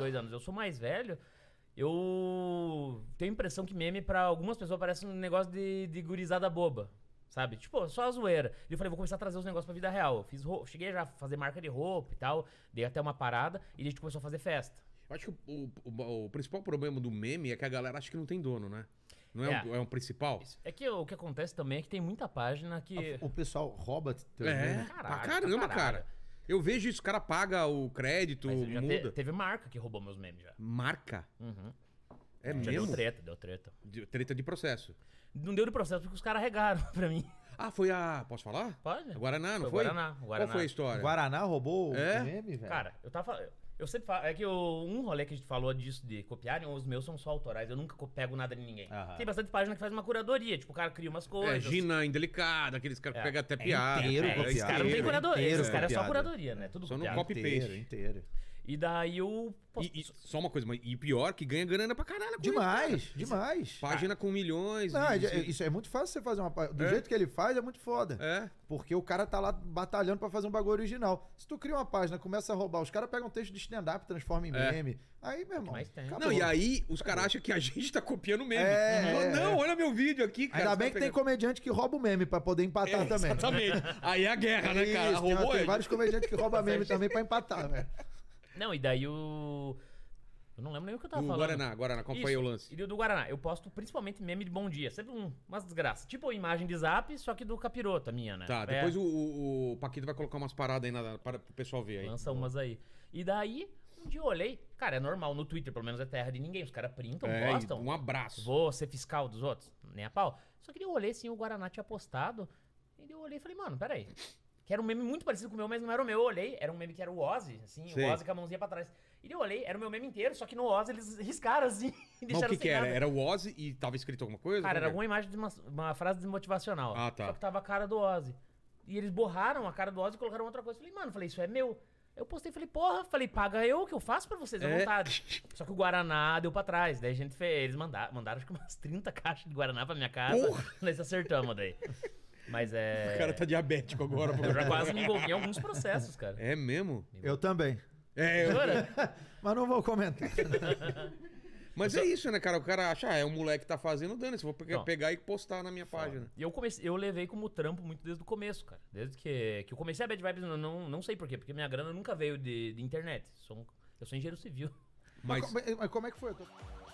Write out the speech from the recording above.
22 anos. Eu sou mais velho. Eu tenho a impressão que meme para algumas pessoas parece um negócio de, de gurizada boba. Sabe? Tipo, só a zoeira. E eu falei, vou começar a trazer os negócios pra vida real. Eu fiz roupa, cheguei já a fazer marca de roupa e tal, dei até uma parada e a gente começou a fazer festa. Eu acho que o, o, o principal problema do meme é que a galera acha que não tem dono, né? Não é, é, um, é um principal? É que o que acontece também é que tem muita página que. O pessoal rouba. É, caraca né? pra caramba, cara. Eu vejo isso, o cara paga o crédito, muda. Te, teve marca que roubou meus memes já. Marca? Uhum. É, é mesmo? Já deu treta, deu treta. treta de processo. Não deu de processo porque os caras regaram pra mim. Ah, foi a. Posso falar? Pode. O Guaraná, não foi? foi? Guaraná, Guaraná. Qual foi a história? Guaraná roubou é? o meme, velho? Cara, eu tava. Eu sempre falo. É que eu, um rolê que a gente falou disso de copiarem, os meus são só autorais. Eu nunca pego nada de ninguém. Aham. Tem bastante página que faz uma curadoria. Tipo, o cara cria umas é, coisas. É, Gina Indelicada, aqueles caras que é. pegam até é piada. inteiro, é, esse cara não tem curadoria. inteiro Esses caras é só curadoria, né? Tudo Só no copy-paste. Inteiro, inteiro. E daí eu. E, e, só uma coisa, mas e pior que ganha grana pra caralho. Com demais, ele, demais. Página ah. com milhões. Não, é, isso é muito fácil você fazer uma página. Do é. jeito que ele faz, é muito foda. É. Porque o cara tá lá batalhando pra fazer um bagulho original. Se tu cria uma página, começa a roubar, os caras pegam um texto de stand-up, transforma em é. meme. Aí, meu irmão. Não, e aí os caras acham que a gente tá copiando meme. É, não, olha meu vídeo aqui, cara. Ainda tá bem tá que pegando... tem comediante que rouba o meme pra poder empatar é, também. Exatamente. aí é a guerra, né, cara? Isso, Roubou tem, tem vários comediantes que roubam meme é. também pra empatar, velho. Né? Não, e daí o. Eu não lembro nem o que eu tava do falando. Guaraná, Guaraná, como foi o lance? E do, do Guaraná. Eu posto principalmente meme de bom dia. Sempre um, umas desgraças. Tipo imagem de zap, só que do Capirota a minha, né? Tá, é. depois é. o, o, o, Paquito vai colocar umas paradas aí na, para o pessoal ver aí. Lança umas aí. E daí, um dia eu olhei. Cara, é normal no Twitter, pelo menos é terra de ninguém. Os caras printam, é, gostam. Um abraço. Vou ser fiscal dos outros. Nem a pau. Só que eu olhei assim, o Guaraná tinha postado. E eu olhei e falei, mano, peraí que era um meme muito parecido com o meu, mas não era o meu. Eu olhei, era um meme que era o Ozzy, assim, Sim. o Ozzy com a mãozinha pra trás. E eu olhei, era o meu meme inteiro, só que no Ozzy eles riscaram assim. e deixaram Mas o que, que era? Era o Ozzy e tava escrito alguma coisa? Cara, era alguma é? imagem de uma, uma frase desmotivacional. Ah, tá. Só que tava a cara do Ozzy. E eles borraram a cara do Ozzy e colocaram outra coisa. Eu falei, mano, falei, isso é meu. Eu postei, e falei, porra, falei, paga eu que eu faço pra vocês à é. vontade. Só que o Guaraná deu pra trás. Daí a gente fez. Eles mandaram, mandaram acho que umas 30 caixas de Guaraná pra minha casa. Porra. Nós acertamos daí. Mas é. O cara tá diabético agora. Eu já quase me envolvi em alguns processos, cara. É mesmo? Eu também. É, eu... Mas não vou comentar. Mas eu é só... isso, né, cara? O cara acha, ah, é um moleque que tá fazendo, dano. se vou pegar, pegar e postar na minha Fala. página. E eu comecei, eu levei como trampo muito desde o começo, cara. Desde que, que eu comecei a Bad Vibes, não, não, não sei porquê, porque minha grana nunca veio de, de internet. Sou um, eu sou engenheiro civil. Mas... Mas, mas como é que foi? Eu tô...